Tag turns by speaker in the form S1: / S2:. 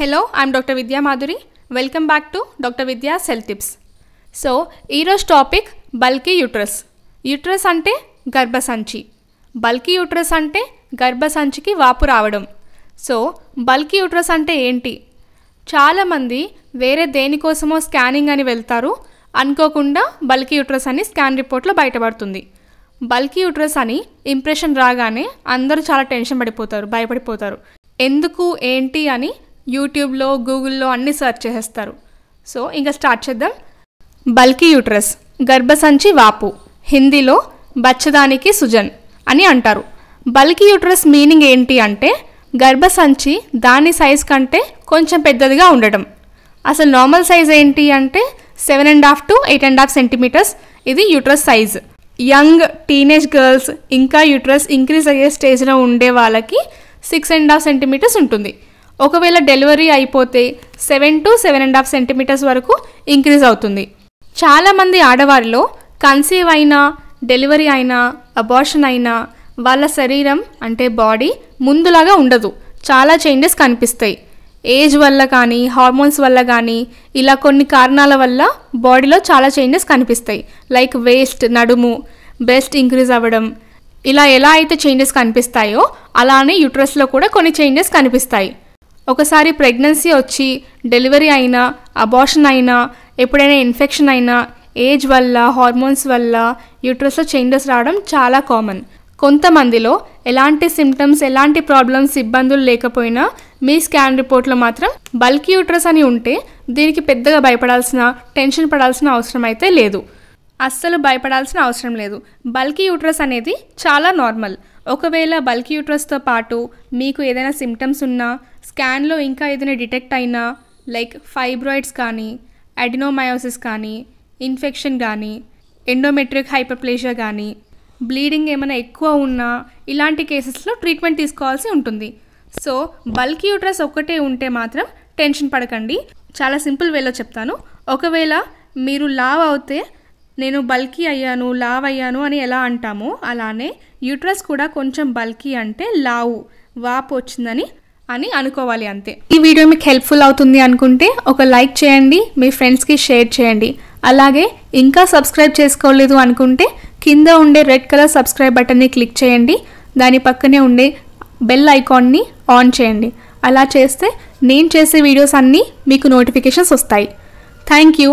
S1: hello I'm doctor Vidyamadhuri welcome back to doctor Vidya self tips so ఈరోజు topic bulky uterus uterus అంటే గర్భసంచి bulky uterus అంటే గర్భసంచికి వాపు రావడం సో బల్కీ యూట్రస్ అంటే ఏంటి చాలామంది వేరే దేనికోసమో స్కానింగ్ అని వెళ్తారు అనుకోకుండా బల్కీ యూట్రస్ అని స్కాన్ రిపోర్ట్లో బయటపడుతుంది బల్కీ యూట్రస్ అని ఇంప్రెషన్ రాగానే అందరూ చాలా టెన్షన్ పడిపోతారు భయపడిపోతారు ఎందుకు ఏంటి అని యూట్యూబ్లో గూగుల్లో అన్ని సెర్చ్ చేసేస్తారు సో ఇంకా స్టార్ట్ చేద్దాం బల్కీ యూట్రస్ గర్భసంచి వాపు హిందీలో బచ్చదానికి సుజన్ అని అంటారు బల్కీ యూట్రస్ మీనింగ్ ఏంటి అంటే గర్భసంచి దాని సైజ్ కంటే కొంచెం పెద్దదిగా ఉండటం అసలు నార్మల్ సైజ్ ఏంటి అంటే seven and half to eight and half centimetres ఇది uterus size young teenage girls ఇంకా యూట్రస్ ఇంక్రీజ్ అయ్యే స్టేజ్లో ఉండే వాళ్ళకి సిక్స్ అండ్ హాఫ్ సెంటీమీటర్స్ ఉంటుంది ఒకవేళ డెలివరీ అయిపోతే seven to seven and half centimetres వరకు ఇంక్రీజ్ అవుతుంది చాలామంది ఆడవారిలో కన్సీవ్ అయినా డెలివరీ అయినా అబార్షన్ అయినా వాళ్ళ శరీరం అంటే బాడీ ముందులాగా ఉండదు చాలా చేంజెస్ కనిపిస్తాయి ఏజ్ వల్ల కానీ హార్మోన్స్ వల్ల కానీ ఇలా కొన్ని కారణాల వల్ల బాడీలో చాలా చేంజెస్ కనిపిస్తాయి లైక్ వేస్ట్ నడుము బ్రెస్ట్ ఇంక్రీజ్ అవ్వడం ఇలా ఎలా అయితే చేంజెస్ కనిపిస్తాయో అలానే యూట్రస్లో కూడా కొన్ని చేంజెస్ కనిపిస్తాయి ఒకసారి ప్రెగ్నెన్సీ వచ్చి డెలివరీ అయినా అబార్షన్ అయినా ఎప్పుడైనా ఇన్ఫెక్షన్ అయినా ఏజ్ వల్ల హార్మోన్స్ వల్ల యూట్రస్లో చేంజెస్ రావడం చాలా కామన్ కొంతమందిలో ఎలాంటి సిమ్టమ్స్ ఎలాంటి ప్రాబ్లమ్స్ ఇబ్బందులు లేకపోయినా మీ స్కాన్ రిపోర్ట్లో మాత్రం బల్క్ యూట్రస్ అని ఉంటే దీనికి పెద్దగా భయపడాల్సిన టెన్షన్ పడాల్సిన అవసరం అయితే లేదు అస్సలు భయపడాల్సిన అవసరం లేదు బల్క్ యూట్రస్ అనేది చాలా నార్మల్ ఒకవేళ బల్క్ యూట్రస్తో పాటు మీకు ఏదైనా సిమ్టమ్స్ ఉన్నా స్కాన్లో ఇంకా ఏదైనా డిటెక్ట్ అయినా లైక్ ఫైబ్రాయిడ్స్ కానీ అడినోమయోసిస్ కానీ ఇన్ఫెక్షన్ కానీ ఎండోమెట్రిక్ హైపర్ప్లేషియా కానీ బ్లీడింగ్ ఏమైనా ఎక్కువ ఉన్నా ఇలాంటి కేసెస్లో ట్రీట్మెంట్ తీసుకోవాల్సి ఉంటుంది సో బల్క్ యూట్రస్ ఒక్కటే ఉంటే మాత్రం టెన్షన్ పడకండి చాలా సింపుల్ వేలో చెప్తాను ఒకవేళ మీరు లావ్ అవుతే నేను బల్కీ అయ్యాను లావ్ అయ్యాను అని ఎలా అంటామో అలానే యూట్రస్ కూడా కొంచెం బల్కీ అంటే లావు వాపు వచ్చిందని అని అనుకోవాలి అంతే ఈ వీడియో మీకు హెల్ప్ఫుల్ అవుతుంది అనుకుంటే ఒక లైక్ చేయండి మీ ఫ్రెండ్స్కి షేర్ చేయండి అలాగే ఇంకా సబ్స్క్రైబ్ చేసుకోలేదు అనుకుంటే కింద ఉండే రెడ్ కలర్ సబ్స్క్రైబ్ బటన్ని క్లిక్ చేయండి దాని పక్కనే ఉండే బెల్ ఐకాన్ని ఆన్ చేయండి అలా చేస్తే నేను చేసే వీడియోస్ అన్నీ మీకు నోటిఫికేషన్స్ వస్తాయి థ్యాంక్ యూ